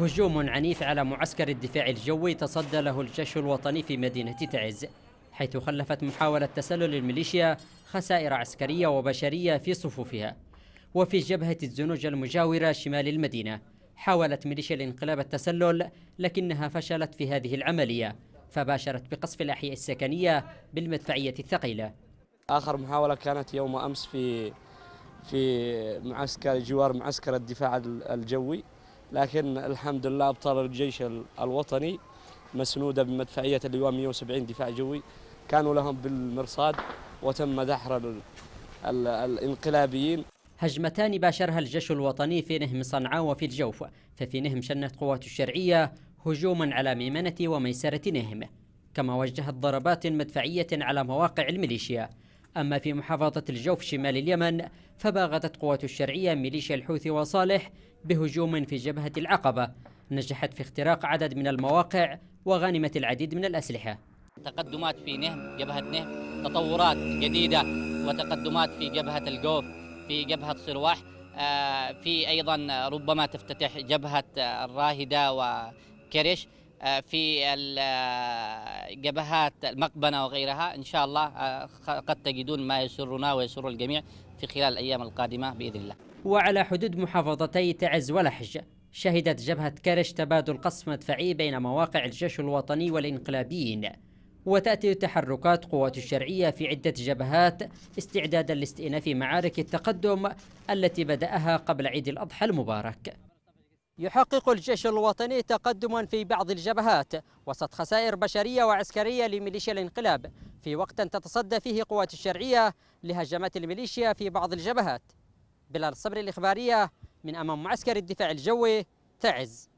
هجوم عنيف على معسكر الدفاع الجوي تصدى له الجيش الوطني في مدينة تعز حيث خلفت محاولة تسلل الميليشيا خسائر عسكرية وبشرية في صفوفها وفي جبهة الزنوج المجاورة شمال المدينة حاولت ميليشيا الانقلاب التسلل لكنها فشلت في هذه العملية فباشرت بقصف الأحياء السكنية بالمدفعية الثقيلة آخر محاولة كانت يوم أمس في في معسكر جوار معسكر الدفاع الجوي لكن الحمد لله ابطال الجيش الوطني مسنوده بمدفعيه اللواء 170 دفاع جوي كانوا لهم بالمرصاد وتم دحر الانقلابيين هجمتان باشرها الجيش الوطني في نهم صنعاء وفي الجوف ففي نهم شنت قوات الشرعية هجوما على ميمنة وميسرة نهم كما وجهت ضربات مدفعية على مواقع الميليشيا أما في محافظة الجوف شمال اليمن فباغتت قوات الشرعية ميليشيا الحوثي وصالح بهجوم في جبهة العقبة نجحت في اختراق عدد من المواقع وغانمت العديد من الأسلحة تقدمات في نهم جبهة نهم تطورات جديدة وتقدمات في جبهة الجوف في جبهة صرواح آه، في أيضا ربما تفتتح جبهة الراهدة وكرش آه، في آه، جبهات المقبنة وغيرها إن شاء الله آه، قد تجدون ما يسرنا ويسر الجميع في خلال الأيام القادمة بإذن الله وعلى حدود محافظتي تعز ولحج شهدت جبهة كرش تبادل قصف مدفعي بين مواقع الجيش الوطني والإنقلابيين وتأتي تحركات قوات الشرعية في عدة جبهات استعدادا لاستئناف معارك التقدم التي بدأها قبل عيد الأضحى المبارك يحقق الجيش الوطني تقدما في بعض الجبهات وسط خسائر بشرية وعسكرية لميليشيا الانقلاب في وقت تتصدى فيه قوات الشرعية لهجمات الميليشيا في بعض الجبهات بلال الصبر الإخبارية من أمام معسكر الدفاع الجوي تعز